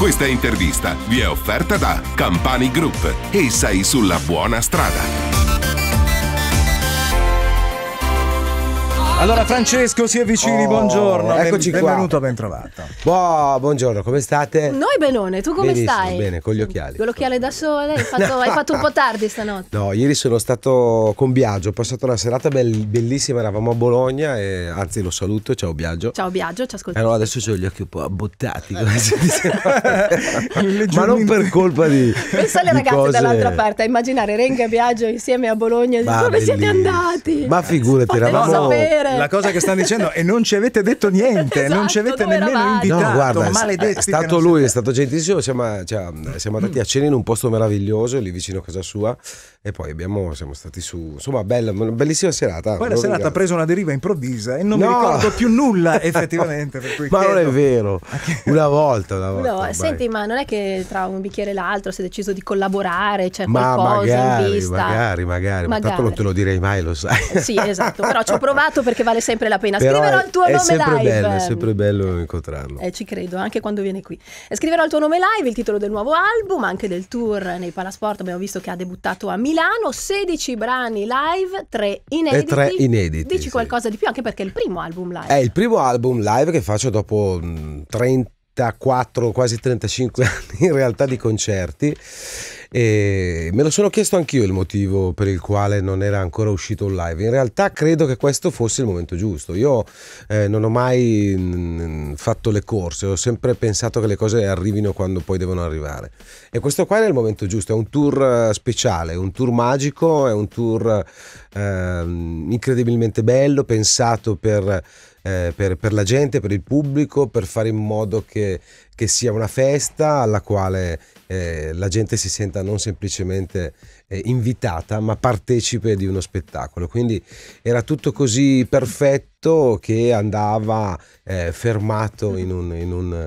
Questa intervista vi è offerta da Campani Group e sei sulla buona strada. Allora Francesco si avvicini, oh, buongiorno. Eccoci ben, qua. Benvenuto, bentrovato. Boh, buongiorno, come state? Noi benone, tu come Benissimo, stai? Bene, con gli occhiali. Con l'occhiale da sole, hai fatto, hai fatto, un po' tardi stanotte. No, ieri sono stato con Biagio, ho passato una serata bell- bellissima, eravamo a Bologna e anzi lo saluto, ciao Biagio. Ciao Biagio, ci ascoltiamo. Allora adesso ho gli occhi un po' abbottati, come si dice. Ma non per colpa di Pensa alle ragazze cose... dall'altra parte, a immaginare Renga e Biagio insieme a Bologna, Ma come bellissimo. siete andati? Ma figurati, Potete eravamo sapere cioè... La cosa che stanno dicendo è non ci avete detto niente, esatto, non ci esatto, avete nemmeno eravate? invitato. No, guarda, è stato lui, è stato gentilissimo. Siamo, cioè, siamo andati a cena in un posto meraviglioso lì vicino a casa sua e poi abbiamo, siamo stati su. Insomma, bella, bellissima serata. Poi la serata ricordo. ha preso una deriva improvvisa e non no. mi ricordo più nulla effettivamente. ma non è vero, una volta, una volta. No, senti, ma non è che tra un bicchiere e l'altro si è deciso di collaborare, c'è ma qualcosa magari, in vista? Magari, magari, magari. Ma tanto non te lo direi mai, lo sai. Sì, esatto, però ci ho provato perché che vale sempre la pena. Però Scriverò è, il tuo nome sempre live. Bello, è sempre bello incontrarlo. Eh, ci credo, anche quando viene qui. Eh, scriverò il tuo nome live, il titolo del nuovo album, anche del tour nei Palasport. Abbiamo visto che ha debuttato a Milano. 16 brani live, 3 inediti. E 3 inediti. Dici sì. qualcosa di più, anche perché è il primo album live. È il primo album live che faccio dopo 30 mm, 34, quasi 35 anni in realtà di concerti e me lo sono chiesto anch'io il motivo per il quale non era ancora uscito un live. In realtà credo che questo fosse il momento giusto. Io eh, non ho mai mh, mm, fatto le corse, ho sempre pensato che le cose arrivino quando poi devono arrivare. E questo qua è il momento giusto, è un tour eh, speciale, un tour magico, è un tour eh, incredibilmente bello, pensato per... Eh, per, per, la gente, per il pubblico, per fare in modo che che sia una festa alla quale eh, la gente si senta non semplicemente eh, invitata, ma partecipe di uno spettacolo. Quindi era tutto così perfetto che andava eh, fermato in un, in un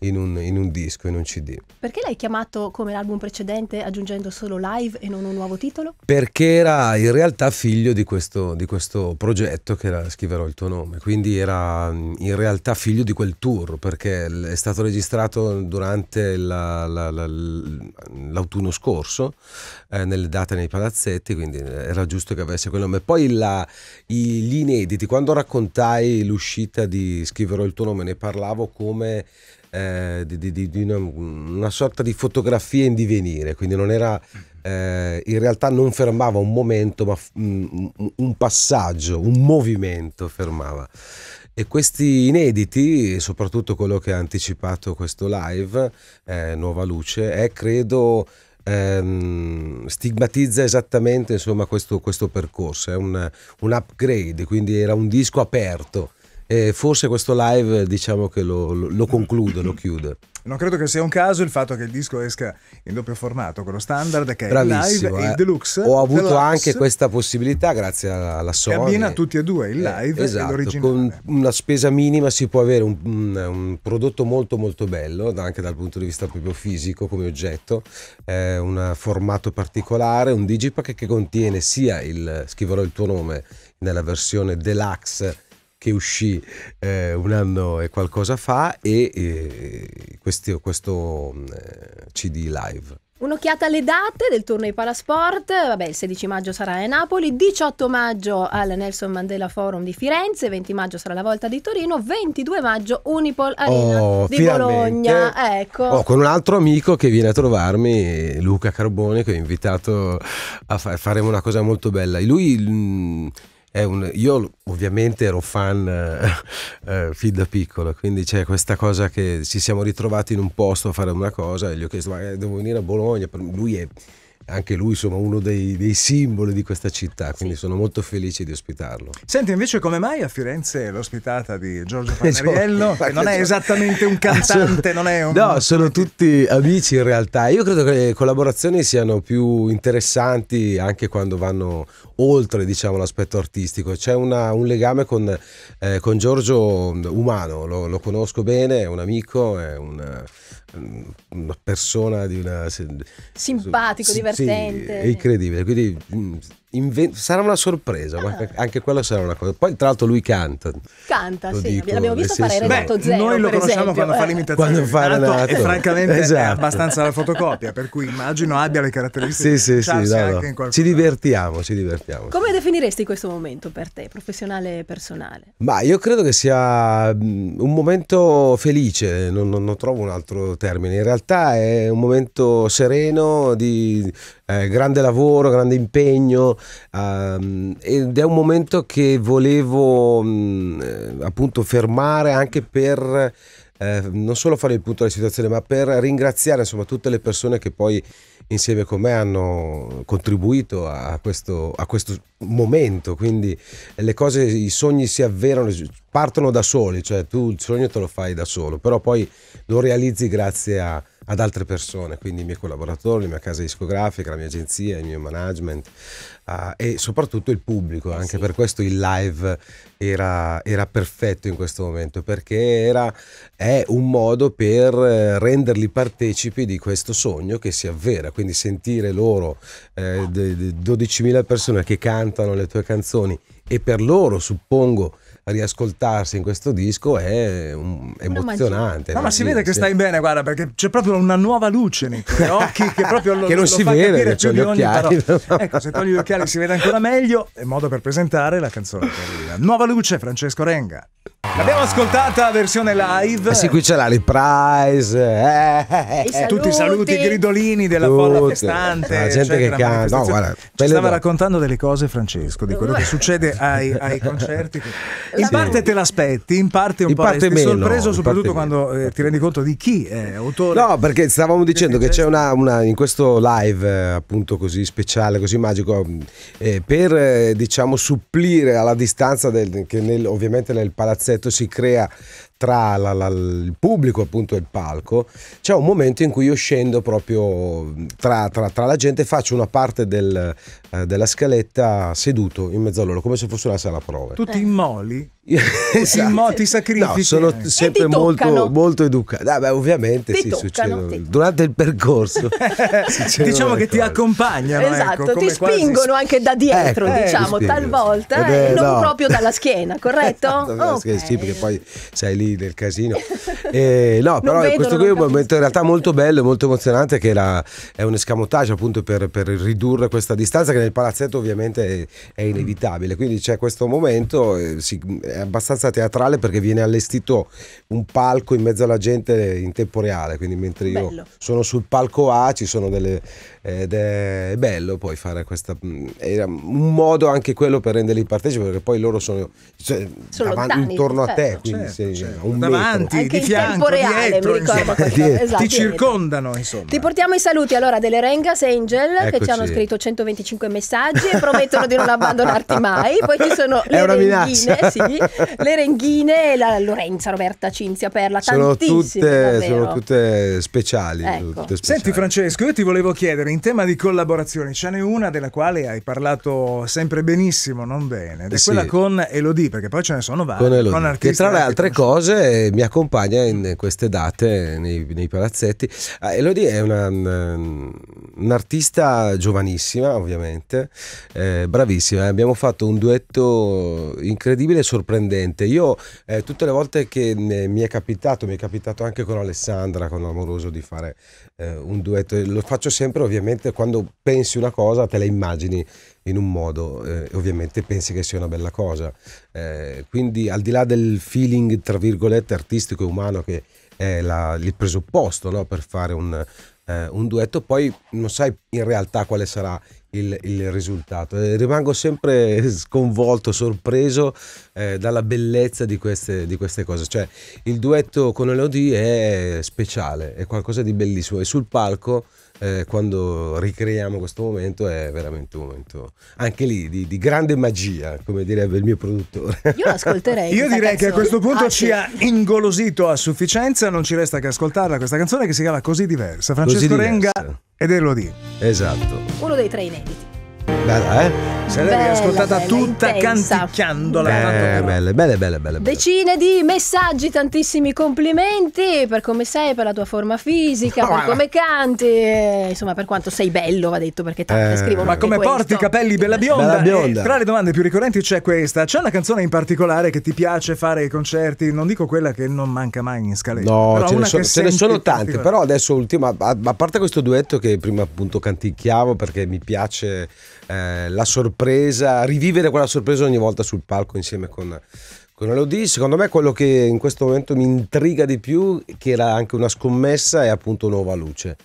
in un, in un, disco, in un CD. Perché l'hai chiamato come l'album precedente aggiungendo solo live e non un nuovo titolo? Perché era in realtà figlio di questo, di questo progetto che era Scriverò il tuo nome, quindi era mm, in realtà figlio di quel tour perché è stato registrato durante l'autunno la, la, la, scorso eh, nelle date nei palazzetti, quindi eh, era giusto che avesse quel nome. Poi gli inediti, quando raccontai l'uscita di Scriverò il tuo nome ne parlavo come eh, di, di, di una, una, sorta di fotografia in divenire, quindi non era, eh, in realtà non fermava un momento, ma un, un passaggio, un movimento fermava. E questi inediti, soprattutto quello che ha anticipato questo live, eh, Nuova Luce, è credo ehm, stigmatizza esattamente insomma, questo, questo percorso, è un, un upgrade, quindi era un disco aperto e forse questo live diciamo che lo, lo, lo conclude, lo chiude. Non credo che sia un caso il fatto che il disco esca in doppio formato, quello standard che è Bravissimo, live eh. e il eh. deluxe. Ho avuto deluxe, anche questa possibilità grazie alla Sony. Che abbina tutti e due, il eh, live eh, esatto, e l'originale. Con una spesa minima si può avere un, un, un, prodotto molto molto bello, anche dal punto di vista proprio fisico come oggetto, eh, un formato particolare, un digipack che contiene sia il, scriverò il tuo nome, nella versione deluxe che uscì eh, un anno e qualcosa fa e, e questo, questo eh, CD live. Un'occhiata alle date del torneo Palasport, vabbè il 16 maggio sarà a Napoli, 18 maggio al Nelson Mandela Forum di Firenze, 20 maggio sarà la volta di Torino, 22 maggio Unipol Arena oh, di finalmente. Bologna. Ecco. Oh, con un altro amico che viene a trovarmi, Luca Carbone, che ho invitato a fare, faremo una cosa molto bella. Lui... Mh, mm, un, io ovviamente ero fan eh, eh, fin da piccolo, quindi c'è questa cosa che ci siamo ritrovati in un posto a fare una cosa e gli ho chiesto ma eh, devo venire a Bologna, lui è anche lui insomma uno dei, dei simboli di questa città, quindi sì. sono molto felice di ospitarlo. Senti invece come mai a Firenze l'ospitata di Giorgio Panariello, che non è esattamente un cantante, non è un... No, sono tutti amici in realtà, io credo che le collaborazioni siano più interessanti anche quando vanno oltre diciamo, l'aspetto artistico, c'è una, un legame con, eh, con Giorgio um, umano, lo, lo, conosco bene, è un amico, è un una persona di una simpatico, sì, divertente. Sì, è incredibile, quindi mm, Inven- sarà una sorpresa, ma ah. anche quella sarà una cosa. Poi, tra l'altro, lui canta. Canta, lo sì. Dico, l'abbiamo visto fare Renato Zero. Noi lo conosciamo esempio. quando fa l'imitazione. Quando fa Renato. E francamente esatto. è abbastanza la fotocopia, per cui immagino abbia le caratteristiche. Sì, sì, sì. No, no. Ci divertiamo, ci divertiamo. Come definiresti questo momento per te, professionale e personale? Ma io credo che sia mm, un momento felice, non, non, non trovo un altro termine. In realtà è un momento sereno di eh, grande lavoro, grande impegno ehm, ed è un momento che volevo mh, mm, eh, appunto fermare anche per eh, non solo fare il punto della situazione, ma per ringraziare insomma, tutte le persone che poi insieme con me hanno contribuito a questo, a questo momento. Quindi le cose, i sogni si avverano, partono da soli, cioè tu il sogno te lo fai da solo, però poi lo realizzi grazie a ad altre persone, quindi i miei collaboratori, la mia casa discografica, la mia agenzia, il mio management uh, e soprattutto il pubblico, eh, anche sì. per questo il live era, era, perfetto in questo momento perché era, è un modo per eh, renderli partecipi di questo sogno che si avvera, quindi sentire loro eh, 12.000 persone che cantano le tue canzoni e per loro suppongo riascoltarsi in questo disco è un, emozionante. No, ma si vede che stai bene, guarda, perché c'è proprio una nuova luce nei tuoi occhi che proprio lo, che non lo si vede, c'ho gli occhiali. ecco, se togli gli occhiali si vede ancora meglio, è modo per presentare la canzone. Nuova luce, Francesco Renga. Abbiamo ascoltato la versione live. Eh sì, qui c'è la reprise. Eh, eh, eh. Tutti i saluti, i gridolini della folla festante. Ah, la gente che canta. No, guarda, Ci stava do... raccontando delle cose, Francesco, di quello che succede ai, ai concerti. In sì. parte te l'aspetti, in parte un in po' parte resti meno, sorpreso, soprattutto quando eh, ti rendi conto di chi è autore. No, perché stavamo dicendo che c'è una, una, in questo live eh, appunto così speciale, così magico, eh, per diciamo supplire alla distanza del, che nel, ovviamente nel palazzetto pezzetto si crea tra la, la, il pubblico appunto e il palco c'è un momento in cui io scendo proprio tra, tra, tra la gente e faccio una parte del, eh, della scaletta seduto in mezzo a loro come se fosse una sala prove tu ti eh. immoli esatto. moti sacrifici. No, sono eh. sempre molto, molto educato. Ah, beh, ovviamente ti sì, toccano, durante il percorso. diciamo che cose. ti accompagnano. Esatto, ecco, ti spingono quasi... anche da eh, dietro, ecco, diciamo, talvolta, eh, non no. proprio dalla schiena, corretto? no, esatto, okay. Sì, perché poi sei lì nel casino. Eh, no, però vedo, questo qui è un momento in realtà molto bello e molto emozionante che la, è un escamotage appunto per, per, ridurre questa distanza che nel palazzetto ovviamente è, è inevitabile. Quindi c'è questo momento, eh, si, è abbastanza teatrale perché viene allestito un palco in mezzo alla gente in tempo reale, quindi mentre io bello. sono sul palco A ci sono delle... ed eh, è bello poi fare questa... è mm, un modo anche quello per renderli partecipi perché poi loro sono, cioè, sono davanti, lontani, intorno certo. a te, certo. quindi certo, certo. un davanti, metro. di fianco, reale, dietro, insomma, esatto, ti circondano insomma. Ti portiamo i saluti allora delle Rengas Angel Eccoci. che ci hanno scritto 125 messaggi e promettono di non abbandonarti mai, poi ci sono le È renghine, sì, le Renghine e la Lorenza Roberta Cinzia Perla. Sono tutte, sono tutte speciali, ecco. tutte speciali. Senti Francesco, io ti volevo chiedere, in tema di collaborazione ce n'è una della quale hai parlato sempre benissimo, non bene, ed è eh sì. quella con Elodie, perché poi ce ne sono varie. Con con artisti, che tra le altre cose eh, mi accompagna in queste date nei, nei palazzetti. Ah, Elodie è una, mm, mm, un'artista giovanissima, ovviamente, eh, bravissima. Eh. Abbiamo fatto un duetto incredibile sorpreso sorprendente. Io eh, tutte le volte che eh, mi è capitato, mi è capitato anche con Alessandra, con Amoroso, di fare eh, un duetto, lo faccio sempre ovviamente quando pensi una cosa te la immagini in un modo eh, ovviamente pensi che sia una bella cosa. Eh, quindi al di là del feeling, tra virgolette, artistico e umano che è la, il presupposto no, per fare un, eh, un duetto, poi non sai in realtà quale sarà il, il risultato. Eh, rimango sempre sconvolto, sorpreso eh, dalla bellezza di queste, di queste, cose. Cioè, il duetto con Elodie è speciale, è qualcosa di bellissimo e sul palco eh, quando ricreiamo questo momento è veramente un momento anche lì di, di grande magia, come direbbe il mio produttore. Io l'ascolterei. Io direi canzone. che a questo punto ah, ci sì. ha ingolosito a sufficienza, non ci resta che ascoltarla questa canzone che si chiama Così diversa. Francesco Così diversa. Renga ed Elodie. Esatto. Uno dei tre inediti. Bella, eh? Se l'avevi ascoltata bella, tutta intensa. canticchiandola. Beh, belle, belle, belle, belle, Decine di messaggi, tantissimi complimenti per come sei, per la tua forma fisica, per come canti, eh, insomma per quanto sei bello, va detto perché tante eh. scrivono. Ma come questo. porti i capelli bella bionda? Bella bionda. Tra le domande più ricorrenti c'è questa. C'è una canzone in particolare che ti piace fare ai concerti? Non dico quella che non manca mai in scaletta. No, ce ne, so, ce ne, sono tante, però adesso ultima, a, a parte questo duetto che prima appunto canticchiavo perché mi piace eh, la sorpresa, rivivere quella sorpresa ogni volta sul palco insieme con, con Elodie. Secondo me quello che in questo momento mi intriga di più, che era anche una scommessa, è appunto Nuova Luce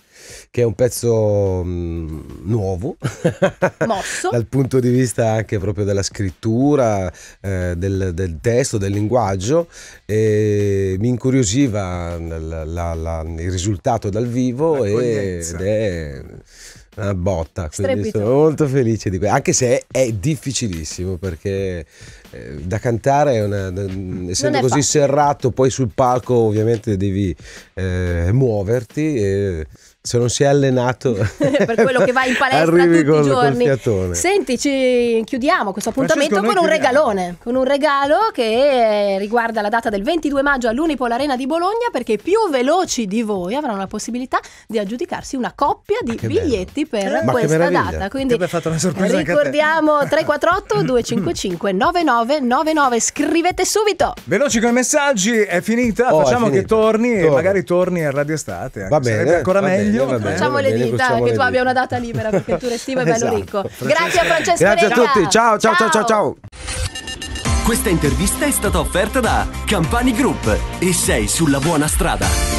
che è un pezzo mh, mm, nuovo dal punto di vista anche proprio della scrittura, eh, del, del, testo, del linguaggio. E mi incuriosiva la, la, la, il risultato dal vivo ed è una botta. Quindi Strepito. sono molto felice di questo. Anche se è, è difficilissimo perché eh, da cantare, è una, da, mm, essendo è così facile. serrato, poi sul palco ovviamente devi eh, muoverti. E, se non si è allenato per quello che va in palestra tutti con i giorni. Senti, ci chiudiamo questo appuntamento Francesco, con un chiudiamo. regalone, con un regalo che eh, riguarda la data del 22 maggio all'Unipol Arena di Bologna perché più veloci di voi avranno la possibilità di aggiudicarsi una coppia di biglietti bello. per Ma questa data. Quindi ricordiamo 348 255 9999 scrivete subito. Veloci con i messaggi, è finita, oh, facciamo è che torni Torno. e magari torni a Radio Estate, va bene, sarebbe ancora meglio meglio. facciamo le dita, che tu abbia una data libera perché tu resti è bello esatto, ricco. Grazie a Francesco Grazie Rega. a tutti, ciao ciao ciao ciao ciao. Questa intervista è stata offerta da Campani Group e sei sulla buona strada.